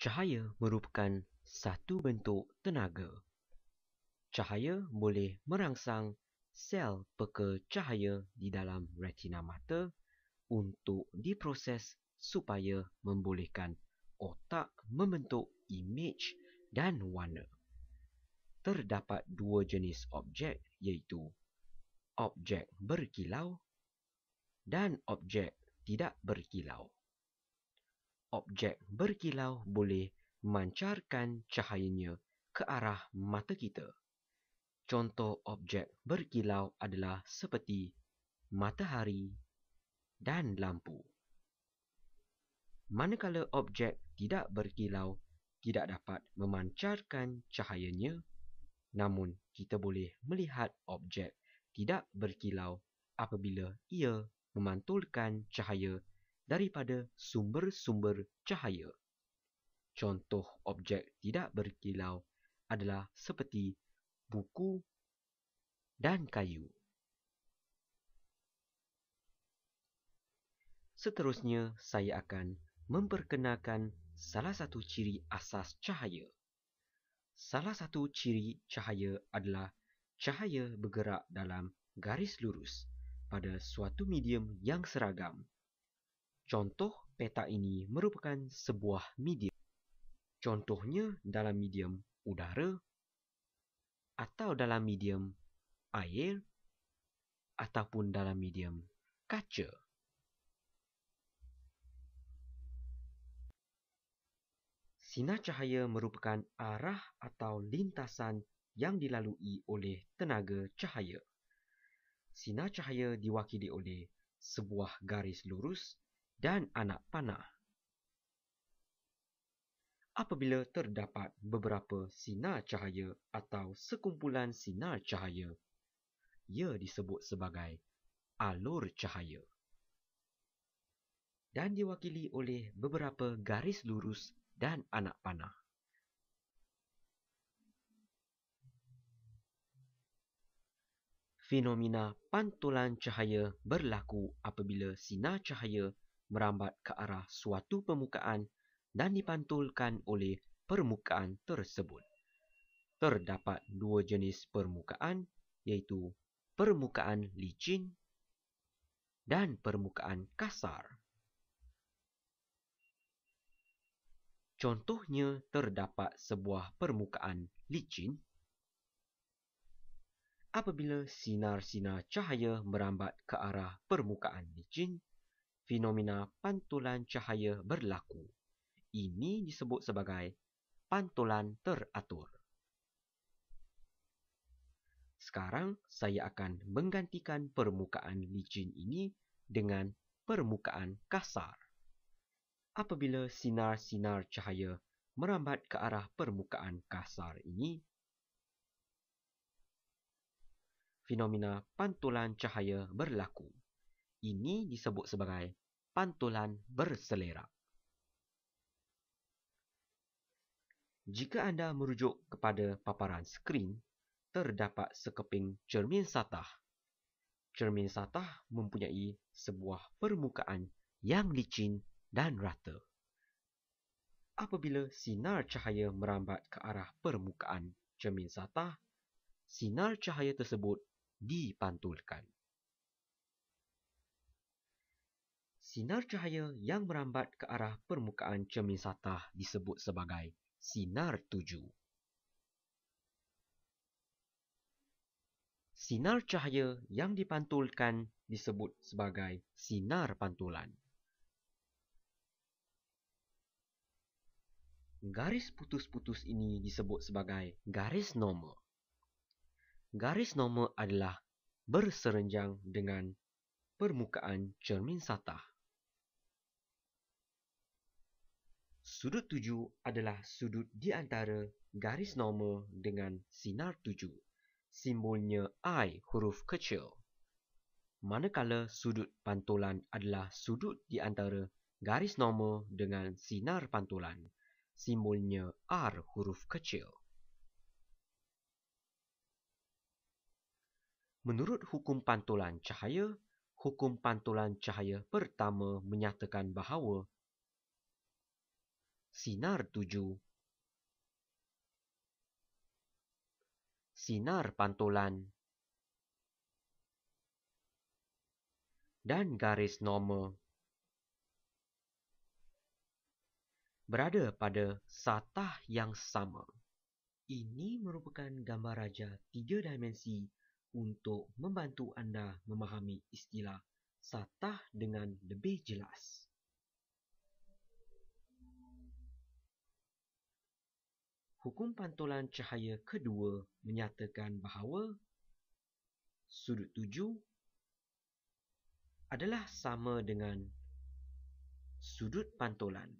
Cahaya merupakan satu bentuk tenaga. Cahaya boleh merangsang sel peka cahaya di dalam retina mata untuk diproses supaya membolehkan otak membentuk imej dan warna. Terdapat dua jenis objek iaitu objek berkilau dan objek tidak berkilau objek berkilau boleh mancarkan cahayanya ke arah mata kita. Contoh objek berkilau adalah seperti matahari dan lampu. Manakala objek tidak berkilau tidak dapat memancarkan cahayanya, namun kita boleh melihat objek tidak berkilau apabila ia memantulkan cahaya daripada sumber-sumber cahaya. Contoh objek tidak berkilau adalah seperti buku dan kayu. Seterusnya, saya akan memperkenalkan salah satu ciri asas cahaya. Salah satu ciri cahaya adalah cahaya bergerak dalam garis lurus pada suatu medium yang seragam. Contoh peta ini merupakan sebuah medium. Contohnya dalam medium udara atau dalam medium air ataupun dalam medium kaca. Sinar cahaya merupakan arah atau lintasan yang dilalui oleh tenaga cahaya. Sinar cahaya diwakili oleh sebuah garis lurus dan anak panah. Apabila terdapat beberapa sinar cahaya atau sekumpulan sinar cahaya, ia disebut sebagai alur cahaya dan diwakili oleh beberapa garis lurus dan anak panah. Fenomena pantulan cahaya berlaku apabila sinar cahaya merambat ke arah suatu permukaan dan dipantulkan oleh permukaan tersebut. Terdapat dua jenis permukaan iaitu permukaan licin dan permukaan kasar. Contohnya terdapat sebuah permukaan licin apabila sinar-sinar cahaya merambat ke arah permukaan licin fenomena pantulan cahaya berlaku. Ini disebut sebagai pantulan teratur. Sekarang saya akan menggantikan permukaan licin ini dengan permukaan kasar. Apabila sinar-sinar cahaya merambat ke arah permukaan kasar ini, fenomena pantulan cahaya berlaku. Ini disebut sebagai pantulan berselera. Jika anda merujuk kepada paparan skrin, terdapat sekeping cermin satah. Cermin satah mempunyai sebuah permukaan yang licin dan rata. Apabila sinar cahaya merambat ke arah permukaan cermin satah, sinar cahaya tersebut dipantulkan. Sinar cahaya yang merambat ke arah permukaan cermin satah disebut sebagai sinar tuju. Sinar cahaya yang dipantulkan disebut sebagai sinar pantulan. Garis putus-putus ini disebut sebagai garis normal. Garis normal adalah berserenjang dengan permukaan cermin satah. sudut tuju adalah sudut di antara garis normal dengan sinar tuju, Simbolnya I huruf kecil. Manakala sudut pantulan adalah sudut di antara garis normal dengan sinar pantulan. Simbolnya R huruf kecil. Menurut hukum pantulan cahaya, hukum pantulan cahaya pertama menyatakan bahawa Sinar tuju, Sinar pantulan. Dan garis normal Berada pada satah yang sama. Ini merupakan gambar raja tiga dimensi untuk membantu anda memahami istilah satah dengan lebih jelas. hukum pantulan cahaya kedua menyatakan bahawa sudut tujuh adalah sama dengan sudut pantulan